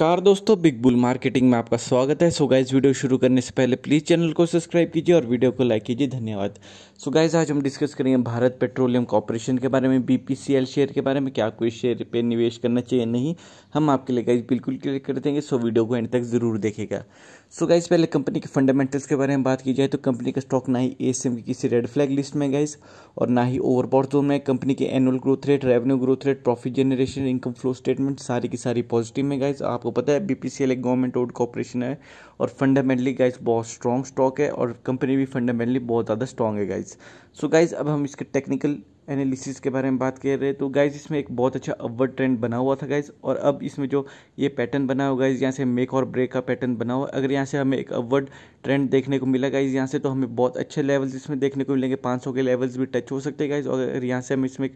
car दोस्तों big bull marketing में आपका स्वागत है सो गाइज वीडियो शुरू करने से पहले प्लीज़ चैनल को सब्सक्राइब कीजिए और वीडियो को लाइक कीजिए धन्यवाद सो गाइज आज हम डिस्कस करेंगे भारत पेट्रोलियम कॉरपोरेशन के बारे में बीपीसीएल शेयर के बारे में क्या कोई शेयर पे निवेश करना चाहिए नहीं हम आपके लिए गाइज बिल्कुल क्लियर कर देंगे सो वीडियो को एंड तक ज़रूर देखेगा सो गाइज पहले कंपनी के फंडामेंटल्स के बारे में बात की जाए तो कंपनी का स्टॉक ना ही ए की किसी रेड फ्लैग लिस्ट में गाइज और ना ही ओवरबॉड जोन में कंपनी के annual growth rate revenue growth rate profit generation income flow statement सारी की सारी पॉजिटिव में गाइज आपको पता है बीपीसीएल एक गवर्नमेंट ओड कॉपरेशन है और फंडामेंटली गाइज बहुत स्ट्रॉन्ग स्टॉक है और कंपनी भी फंडामेंटली बहुत ज़्यादा स्ट्रॉन्ग है गाइज सो गाइज अब हम इसके टेक्निकल एनालिसिस के बारे में बात कर रहे हैं तो गाइज इसमें एक बहुत अच्छा अपवर्ड ट्रेंड बना हुआ था गाइज और अब इसमें जो ये पैटर्न बना हुआ गाइज यहाँ से मेक और ब्रेक का पैटर्न बना हुआ अगर यहाँ से हमें एक अपवर्ड ट्रेंड देखने को मिला गाइज यहाँ से तो हमें बहुत अच्छे लेवल्स इसमें देखने को मिलेंगे पाँच के लेवल्स भी टच हो सकते हैं गाइज और अगर यहाँ से हमें इसमें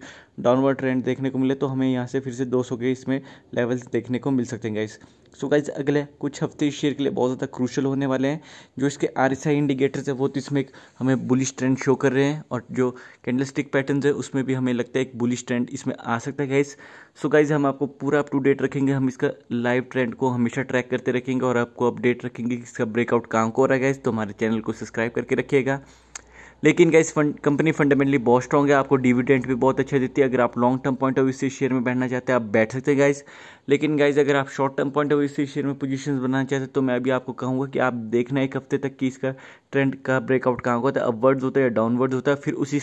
डाउनवर्ड ट्रेंड देखने को मिले तो हमें यहाँ से फिर से दो के इसमें लेवल्स देखने को मिल सकते हैं गाइज़ सो गाइज अगले कुछ हफ्ते इस शेयर के लिए बहुत ज़्यादा क्रूशल होने वाले हैं जो इसके आर एस आई इंडिकेटर्स है वो तो इसमें हमें बुलिश ट्रेंड शो कर रहे हैं और जो कैंडल स्टिक पैटर्न है उसमें भी हमें लगता है एक बुलिश ट्रेंड इसमें आ सकता है गाइज सो गाइज हम आपको पूरा अप टू डेट रखेंगे हम इसका लाइव ट्रेंड को हमेशा ट्रैक करते रखेंगे और आपको अपडेट रखेंगे कि इसका ब्रेकआउट कहाँ को हो रहा है गाइज तो हमारे चैनल को सब्सक्राइब करके रखिएगा लेकिन क्या इस फंड कंपनी फंडामेंटली बहुत स्ट्रॉग है आपको डिविडेंट भी बहुत अच्छा देती है अगर आप long term point of view से शेयर में बैठना चाहते हैं आप बैठ सकते हैं गाइज लेकिन गाइज अगर आप short term point of view से शेयर में पोजीशंस बनाना चाहते हैं तो मैं अभी आपको कहूँगा कि आप देखना एक हफ्ते तक कि इसका ट्रेंड का ब्रेकआउट कहाँ होता है अपवर्ड्स होता है या डाउनवर्ड्स होता है फिर उसी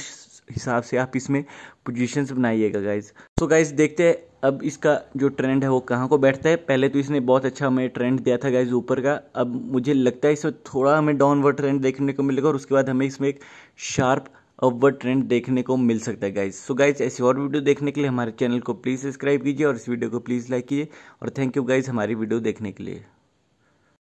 हिसाब से आप इसमें पोजीशंस बनाइएगा गाइज सो गाइज देखते हैं अब इसका जो ट्रेंड है वो कहाँ को बैठता है पहले तो इसने बहुत अच्छा हमें ट्रेंड दिया था गाइज ऊपर का अब मुझे लगता है इसमें थोड़ा हमें डाउनवर्ड ट्रेंड देखने को मिलेगा और उसके बाद हमें इसमें एक शार्प अपवर्ड ट्रेंड देखने को मिल सकता है गाइज सो गाइज ऐसी और वीडियो देखने के लिए हमारे चैनल को प्लीज़ सब्सक्राइब कीजिए और इस वीडियो को प्लीज़ लाइक कीजिए और थैंक यू गाइज हमारी वीडियो देखने के लिए